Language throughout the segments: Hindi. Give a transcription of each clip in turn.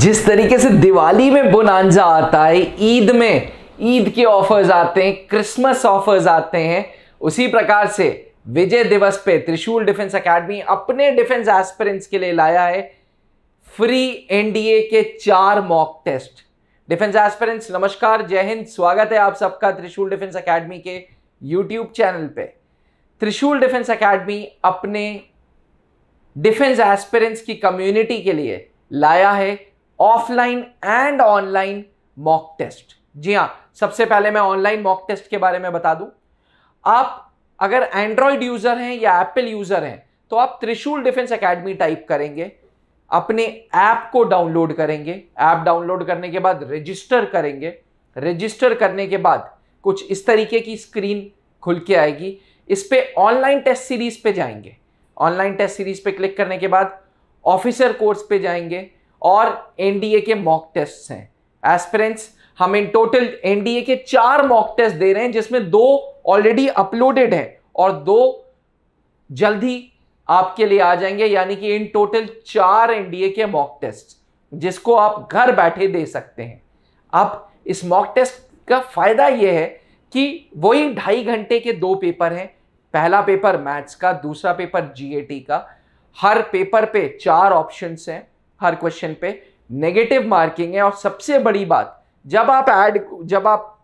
जिस तरीके से दिवाली में बुनांजा आता है ईद में ईद के ऑफर्स आते हैं क्रिसमस ऑफर्स आते हैं उसी प्रकार से विजय दिवस पे त्रिशूल डिफेंस एकेडमी अपने डिफेंस एस्पिरेंट्स के लिए लाया है फ्री एनडीए के चार मॉक टेस्ट डिफेंस एस्पेरेंट्स नमस्कार जय हिंद स्वागत है आप सबका त्रिशूल डिफेंस एकेडमी के यूट्यूब चैनल पे त्रिशूल डिफेंस एकेडमी अपने डिफेंस एस्पेरेंट्स की कम्युनिटी के लिए लाया है offline and online mock test जी हाँ सबसे पहले मैं ऑनलाइन मॉक टेस्ट के बारे में बता दूं आप अगर एंड्रॉयड यूज़र हैं या एप्पल यूज़र हैं तो आप त्रिशूल डिफेंस एकेडमी टाइप करेंगे अपने ऐप को डाउनलोड करेंगे ऐप डाउनलोड करने के बाद रजिस्टर करेंगे रजिस्टर करने के बाद कुछ इस तरीके की स्क्रीन खुल के आएगी इस पर ऑनलाइन टेस्ट सीरीज पे जाएंगे ऑनलाइन टेस्ट सीरीज पे क्लिक करने के बाद ऑफिसर कोर्स पे जाएंगे और एनडीए के मॉक टेस्ट हैं एस्पिरेंट्स हम इन टोटल एनडीए के चार मॉक टेस्ट दे रहे हैं जिसमें दो ऑलरेडी अपलोडेड हैं और दो जल्दी आपके लिए आ जाएंगे यानी कि इन टोटल चार एनडीए के मॉक टेस्ट जिसको आप घर बैठे दे सकते हैं अब इस मॉक टेस्ट का फायदा यह है कि वही ढाई घंटे के दो पेपर हैं पहला पेपर मैथ्स का दूसरा पेपर जीएटी का हर पेपर पे चार ऑप्शंस हैं हर क्वेश्चन पे नेगेटिव मार्किंग है और सबसे बड़ी बात जब आप ऐड जब आप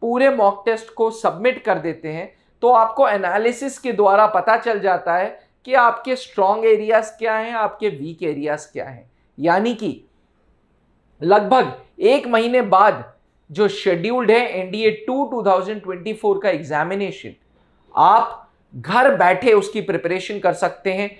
पूरे मॉक टेस्ट को सबमिट कर देते हैं तो आपको एनालिसिस के द्वारा पता चल जाता है कि आपके स्ट्रॉन्ग एरियाज क्या हैं आपके वीक एरियाज क्या हैं यानी कि लगभग एक महीने बाद जो शेड्यूल्ड है NDA two two thousand twenty four का एग्जामिनेशन आप घर बैठे उसकी प्रिपरेशन कर सकते हैं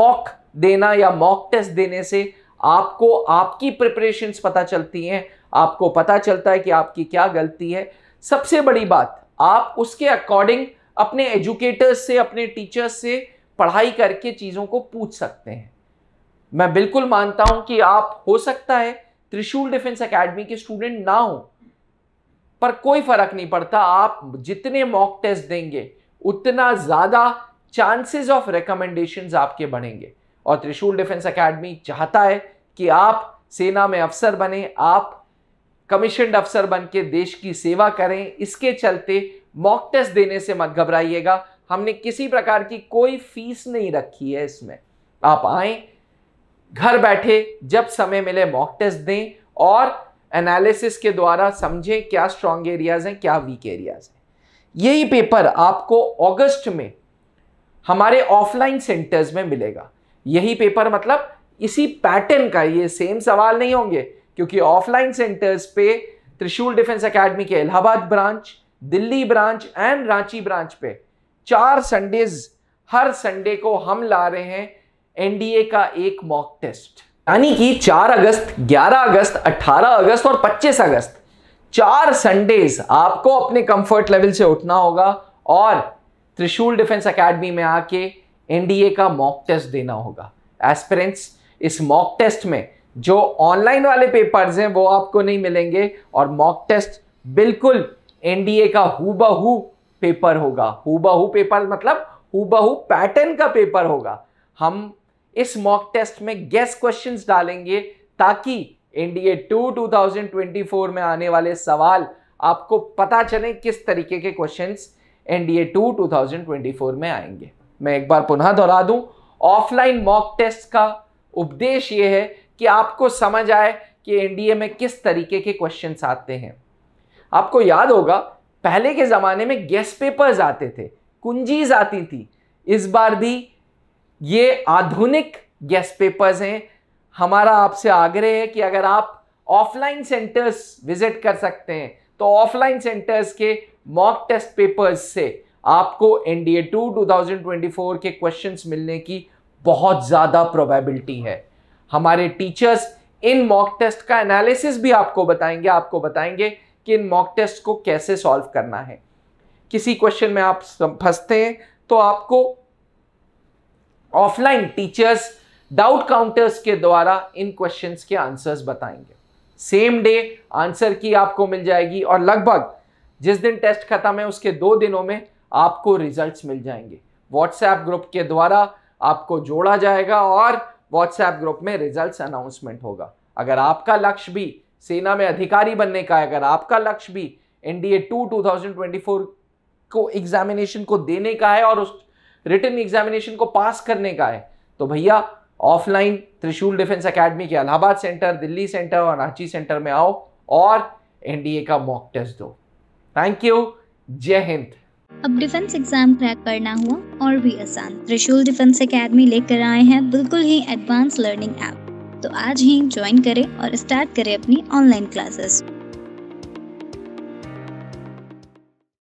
मॉक देना या मॉक टेस्ट देने से आपको आपकी प्रिपरेशंस पता चलती हैं आपको पता चलता है कि आपकी क्या गलती है सबसे बड़ी बात आप उसके अकॉर्डिंग अपने एजुकेटर्स से अपने टीचर्स से पढ़ाई करके चीज़ों को पूछ सकते हैं मैं बिल्कुल मानता हूं कि आप हो सकता है त्रिशूल डिफेंस एकेडमी के स्टूडेंट ना हो पर कोई फर्क नहीं पड़ता आप जितने मॉक टेस्ट देंगे उतना ज़्यादा चांसेस ऑफ रिकमेंडेशन आपके बनेंगे और त्रिशूल डिफेंस एकेडमी चाहता है कि आप सेना में अफसर बने आप कमीशनड अफसर बन के देश की सेवा करें इसके चलते मॉक टेस्ट देने से मत घबराइएगा हमने किसी प्रकार की कोई फीस नहीं रखी है इसमें आप आए घर बैठे जब समय मिले मॉक टेस्ट दें और एनालिसिस के द्वारा समझें क्या स्ट्रांग एरियाज हैं क्या वीक एरियाज हैं यही पेपर आपको अगस्त में हमारे ऑफलाइन सेंटर्स में मिलेगा यही पेपर मतलब इसी पैटर्न का ये सेम सवाल नहीं होंगे क्योंकि ऑफलाइन सेंटर्स पे त्रिशूल डिफेंस एकेडमी के Allahabad branch Delhi branch and Ranchi branch पे चार संडेज हर संडे को हम ला रहे हैं एनडीए का एक मॉक टेस्ट यानी कि 4 अगस्त 11 अगस्त 18 अगस्त और 25 अगस्त चार संडेज आपको अपने कंफर्ट लेवल से उठना होगा और त्रिशूल डिफेंस एकेडमी में आके एनडीए का मॉक टेस्ट देना होगा एस्पिरेंट्स इस मॉक टेस्ट में जो ऑनलाइन वाले पेपर्स हैं वो आपको नहीं मिलेंगे और मॉक टेस्ट बिल्कुल एनडीए का हु पेपर होगा हूबहू पेपर मतलब हूबहू पैटर्न का पेपर होगा हम इस मॉक टेस्ट में गेस क्वेश्चंस डालेंगे ताकि एनडीए टू 2024 में आने वाले सवाल आपको पता चले किस तरीके के क्वेश्चंस एनडीए टू 2024 में आएंगे मैं एक बार पुनः दोहरा दूं ऑफलाइन मॉक टेस्ट का उपदेश यह है कि आपको समझ आए कि एनडीए में किस तरीके के क्वेश्चंस आते हैं आपको याद होगा पहले के ज़माने में गेस्ट पेपर्स आते थे कुंजीज आती थी इस बार भी ये आधुनिक गेस्ट पेपर्स हैं हमारा आपसे आग्रह है कि अगर आप ऑफलाइन सेंटर्स विजिट कर सकते हैं तो ऑफलाइन सेंटर्स के मॉक टेस्ट पेपर्स से आपको NDA two two thousand twenty four के क्वेश्चन मिलने की बहुत ज़्यादा प्रोबेबिलिटी है हमारे टीचर्स इन मॉक टेस्ट का एनालिसिस भी आपको बताएंगे आपको बताएंगे कि इन मॉक टेस्ट को कैसे सॉल्व करना है किसी क्वेश्चन में आप फंसते हैं तो आपको ऑफलाइन टीचर्स डाउट काउंटर्स के द्वारा इन क्वेश्चंस के आंसर्स बताएंगे सेम डे आंसर की आपको मिल जाएगी और लगभग जिस दिन टेस्ट खत्म है उसके दो दिनों में आपको रिजल्ट्स मिल जाएंगे व्हाट्सएप ग्रुप के द्वारा आपको जोड़ा जाएगा और व्हाट्सएप ग्रुप में रिजल्ट्स अनाउंसमेंट होगा अगर आपका लक्ष्य भी सेना में अधिकारी बनने का है अगर आपका लक्ष्य भी एनडीए टू टू को एग्जामिनेशन को देने का है और उस रिटर्न एग्जामिनेशन को पास करने का है तो भैया ऑफलाइन त्रिशूल डिफेंस एकेडमी के अलाहाबाद सेंटर दिल्ली सेंटर और रांची सेंटर में आओ और एनडीए का मॉक टेस्ट दो थैंक यू जय हिंद अब डिफेंस एग्जाम क्रैक करना हुआ और भी आसान त्रिशूल डिफेंस एकेडमी लेकर आए हैं बिल्कुल ही एडवांस लर्निंग ऐप तो आज ही ज्वाइन करें और स्टार्ट करें अपनी ऑनलाइन क्लासेस